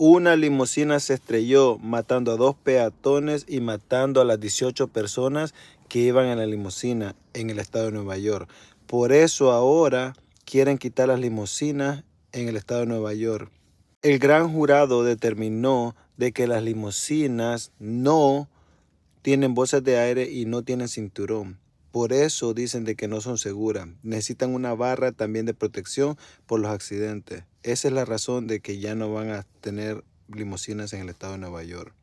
Una limusina se estrelló matando a dos peatones y matando a las 18 personas que iban en la limusina en el estado de Nueva York. Por eso ahora quieren quitar las limusinas en el estado de Nueva York. El gran jurado determinó de que las limusinas no tienen bolsas de aire y no tienen cinturón. Por eso dicen de que no son seguras. Necesitan una barra también de protección por los accidentes. Esa es la razón de que ya no van a tener limusinas en el estado de Nueva York.